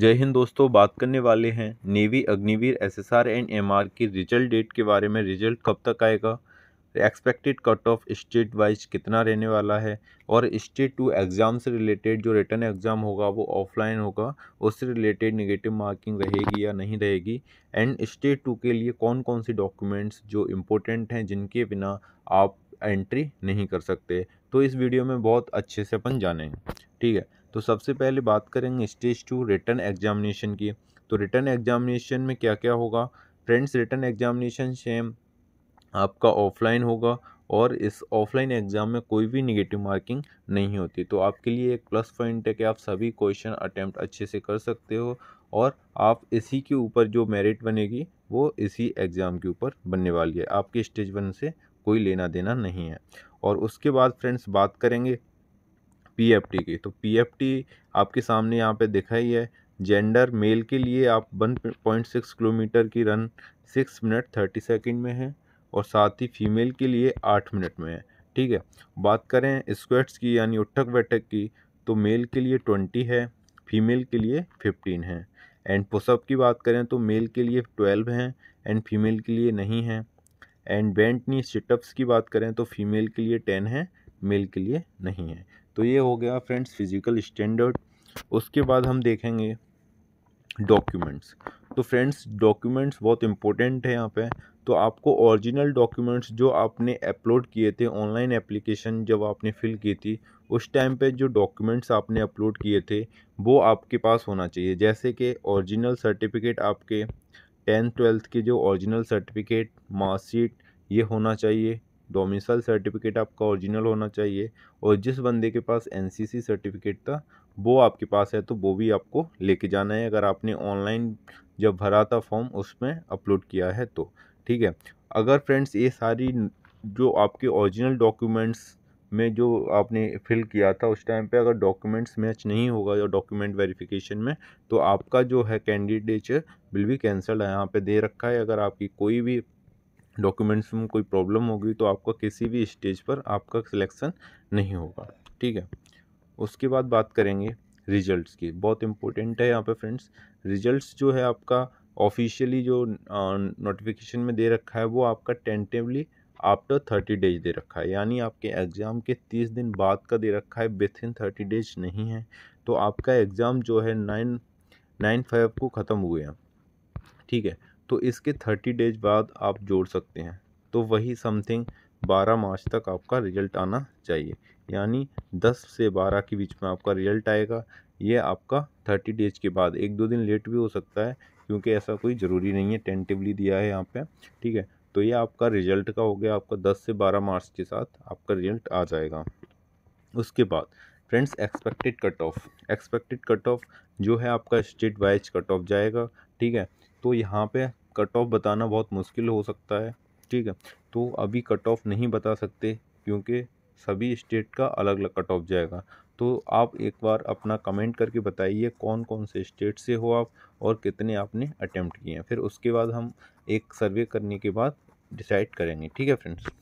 जय हिंद दोस्तों बात करने वाले हैं navy Agniveer SSR and MR की रिजल्ट डेट के बारे में रिजल्ट कब तक आएगा expected cut off state wise कितना रहने वाला है और स्टेट टू एग्ज़ाम से रिलेटेड जो रिटर्न एग्ज़ाम होगा वो ऑफलाइन होगा उससे रिलेटेड नेगेटिव मार्किंग रहेगी या नहीं रहेगी एंड स्टेट टू के लिए कौन कौन सी डॉक्यूमेंट्स जो इम्पोर्टेंट हैं जिनके बिना आप एंट्री नहीं कर सकते तो इस वीडियो में बहुत अच्छे से अपन जानेंगे ठीक है तो सबसे पहले बात करेंगे स्टेज टू रिटर्न एग्जामिनेशन की तो रिटर्न एग्जामिनेशन में क्या क्या होगा फ्रेंड्स रिटर्न एग्जामिनेशन सेम आपका ऑफलाइन होगा और इस ऑफलाइन एग्ज़ाम में कोई भी निगेटिव मार्किंग नहीं होती तो आपके लिए एक प्लस पॉइंट है कि आप सभी क्वेश्चन अटैम्प्ट अच्छे से कर सकते हो और आप इसी के ऊपर जो मेरिट बनेगी वो इसी एग्ज़ाम के ऊपर बनने वाली है आपके स्टेज वन से कोई लेना देना नहीं है और उसके बाद फ्रेंड्स बात करेंगे पीएफटी की तो पीएफटी आपके सामने यहाँ पे दिखा ही है जेंडर मेल के लिए आप वन पॉइंट सिक्स किलोमीटर की run six minute thirty second में है और साथ ही फीमेल के लिए आठ मिनट में है ठीक है बात करें स्क्वेट्स की यानी उठक बैठक की तो मेल के लिए ट्वेंटी है फीमेल के लिए फिफ्टीन है एंड पुशअप की बात करें तो मेल के लिए ट्वेल्व हैं एंड फीमेल के लिए नहीं है एंड बेंट नी सिटअप्स की बात करें तो फीमेल के लिए टेन है मेल के लिए नहीं है तो ये हो गया फ्रेंड्स फिज़िकल स्टैंडर्ड उसके बाद हम देखेंगे डॉक्यूमेंट्स तो फ्रेंड्स डॉक्यूमेंट्स बहुत इंपॉर्टेंट है यहाँ पे तो आपको ओरिजिनल डॉक्यूमेंट्स जो आपने अपलोड किए थे ऑनलाइन एप्लीकेशन जब आपने फ़िल की थी उस टाइम पे जो डॉक्यूमेंट्स आपने अपलोड किए थे वो आपके पास होना चाहिए जैसे कि ओरिजिनल सर्टिफिकेट आपके टेंथ ट्वेल्थ के जो ओरिजिनल सर्टिफिकेट मार्कशीट ये होना चाहिए डोमिसल सर्टिफिकेट आपका ओरिजिनल होना चाहिए और जिस बंदे के पास एन सर्टिफिकेट था वो आपके पास है तो वो भी आपको लेके जाना है अगर आपने ऑनलाइन जब भरा था फॉर्म उसमें अपलोड किया है तो ठीक है अगर फ्रेंड्स ये सारी जो आपके ओरिजिनल डॉक्यूमेंट्स में जो आपने फिल किया था उस टाइम पे अगर डॉक्यूमेंट्स मैच नहीं होगा या डॉक्यूमेंट वेरिफिकेशन में तो आपका जो है कैंडिडेचर बिल भी कैंसल है यहाँ पे दे रखा है अगर आपकी कोई भी डॉक्यूमेंट्स में कोई प्रॉब्लम होगी तो आपका किसी भी स्टेज पर आपका सिलेक्शन नहीं होगा ठीक है उसके बाद बात करेंगे रिजल्ट्स की बहुत इंपॉर्टेंट है यहाँ पे फ्रेंड्स रिजल्ट्स जो है आपका ऑफिशियली जो नोटिफिकेशन में दे रखा है वो आपका टेंटिवली आफ्टर थर्टी डेज दे रखा है यानी आपके एग्ज़ाम के तीस दिन बाद का दे रखा है विथ इन थर्टी डेज नहीं है तो आपका एग्ज़ाम जो है नाइन नाइन फाइव को ख़त्म हुए हैं ठीक है तो इसके थर्टी डेज बाद आप जोड़ सकते हैं तो वही समथिंग बारह मार्च तक आपका रिजल्ट आना चाहिए यानी दस से बारह के बीच में आपका रिजल्ट आएगा ये आपका थर्टी डेज के बाद एक दो दिन लेट भी हो सकता है क्योंकि ऐसा कोई ज़रूरी नहीं है टेंटिवली दिया है यहाँ पे ठीक है तो ये आपका रिजल्ट का हो गया आपका दस से बारह मार्च के साथ आपका रिजल्ट आ जाएगा उसके बाद friends expected cut off expected cut off जो है आपका स्टेट वाइज कट ऑफ जाएगा ठीक है तो यहाँ पे कट ऑफ बताना बहुत मुश्किल हो सकता है ठीक है तो अभी कट ऑफ नहीं बता सकते क्योंकि सभी स्टेट का अलग अलग कट ऑफ जाएगा तो आप एक बार अपना कमेंट करके बताइए कौन कौन से स्टेट से हो आप और कितने आपने अटैम्प्ट किए हैं फिर उसके बाद हम एक सर्वे करने के बाद डिसाइड करेंगे ठीक है फ्रेंड्स